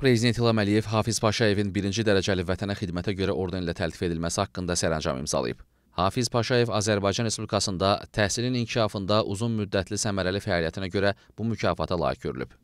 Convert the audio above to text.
Prezident İlham Əliyev Hafiz Paşayevin birinci dərəcəli vətənə xidmətə görə ordenlə təltif edilməsi haqqında sərəncam imzalayıb. Hafiz Paşayev Azərbaycan Respublikasında təhsilin inkişafında uzun müddətli səmərəli fəaliyyətinə görə bu mükafata layiq görülüb.